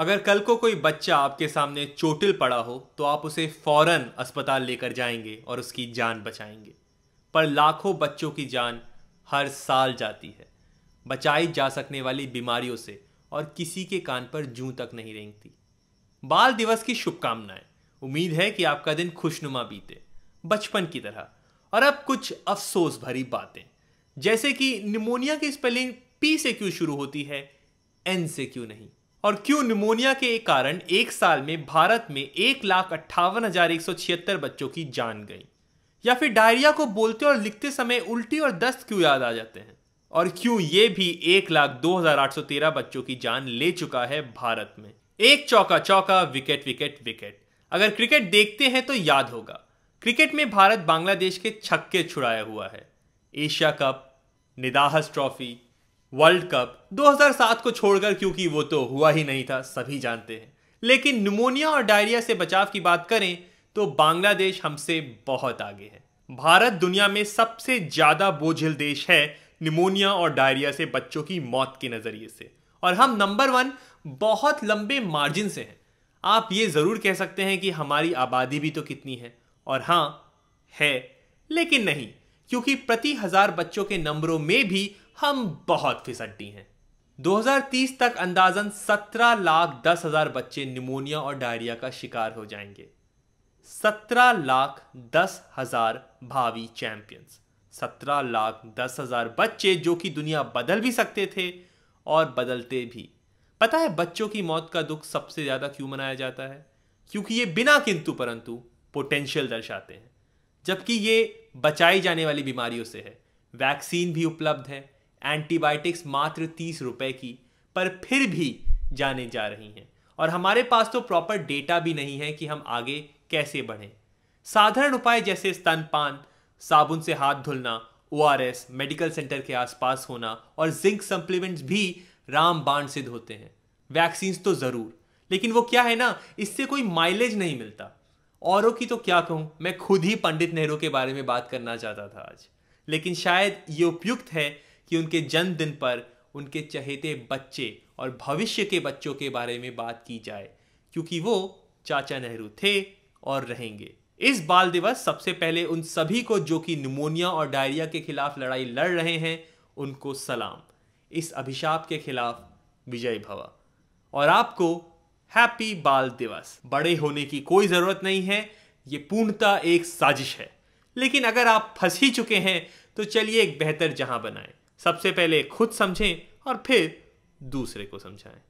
अगर कल को कोई बच्चा आपके सामने चोटिल पड़ा हो तो आप उसे फौरन अस्पताल लेकर जाएंगे और उसकी जान बचाएंगे पर लाखों बच्चों की जान हर साल जाती है बचाई जा सकने वाली बीमारियों से और किसी के कान पर जूं तक नहीं रेंगती बाल दिवस की शुभकामनाएं उम्मीद है कि आपका दिन खुशनुमा बीते बचपन की तरह और अब कुछ अफसोस भरी बातें जैसे कि निमोनिया की स्पेलिंग पी से क्यों शुरू होती है एन से क्यों नहीं और क्यों निमोनिया के कारण एक साल में भारत में एक लाख अट्ठावन हजार एक सौ छिहत्तर बच्चों की जान गई या फिर डायरिया को बोलते और लिखते समय उल्टी और दस्त क्यों याद आ जाते हैं और क्यों ये भी एक लाख दो हजार आठ सौ तेरह बच्चों की जान ले चुका है भारत में एक चौका चौका विकेट विकेट विकेट अगर क्रिकेट देखते हैं तो याद होगा क्रिकेट में भारत बांग्लादेश के छक्के छुड़ाया हुआ है Asia cup Nidahas trophy world cup 2007 को छोड़कर क्योंकि वो तो हुआ ही नहीं था सभी जानते हैं लेकिन निमोनिया और डायरिया से बचाव की बात करें तो बांग्लादेश हमसे बहुत आगे है भारत दुनिया में सबसे ज़्यादा बोझिल देश है निमोनिया और डायरिया से बच्चों की मौत के नज़रिए से और हम नंबर वन बहुत लंबे मार्जिन से हैं आप ये ज़रूर कह सकते हैं कि हमारी आबादी भी तो कितनी है और हाँ है लेकिन नहीं क्योंकि प्रति हज़ार बच्चों के नंबरों में भी हम बहुत फिसड्डी हैं 2030 तक अंदाजन 17 लाख दस हजार बच्चे निमोनिया और डायरिया का शिकार हो जाएंगे 17 लाख दस हजार भावी चैंपियंस 17 लाख दस हजार बच्चे जो कि दुनिया बदल भी सकते थे और बदलते भी पता है बच्चों की मौत का दुख सबसे ज़्यादा क्यों मनाया जाता है क्योंकि ये बिना किंतु परंतु पोटेंशियल दर्शाते हैं जबकि ये बचाई जाने वाली बीमारियों से है वैक्सीन भी उपलब्ध है एंटीबायोटिक्स मात्र तीस रुपए की पर फिर भी जाने जा रही हैं और हमारे पास तो प्रॉपर डेटा भी नहीं है कि हम आगे कैसे बढ़ें साधारण उपाय जैसे स्तनपान साबुन से हाथ धुलना ओ मेडिकल सेंटर के आसपास होना और जिंक सप्लीमेंट्स भी रामबाण सिद्ध होते हैं वैक्सीन्स तो ज़रूर लेकिन वो क्या है ना इससे कोई माइलेज नहीं मिलता औरों की तो क्या कहूँ मैं खुद ही पंडित नेहरू के बारे में बात करना चाहता था आज लेकिन शायद ये उपयुक्त है कि उनके जन्मदिन पर उनके चहेते बच्चे और भविष्य के बच्चों के बारे में बात की जाए क्योंकि वो चाचा नेहरू थे और रहेंगे इस बाल दिवस सबसे पहले उन सभी को जो कि निमोनिया और डायरिया के खिलाफ लड़ाई लड़ रहे हैं उनको सलाम इस अभिशाप के खिलाफ विजय भवा और आपको हैप्पी बाल दिवस बड़े होने की कोई ज़रूरत नहीं है ये पूर्णता एक साजिश है लेकिन अगर आप फंस ही चुके हैं तो चलिए एक बेहतर जहां बनाएं सबसे पहले खुद समझें और फिर दूसरे को समझाएं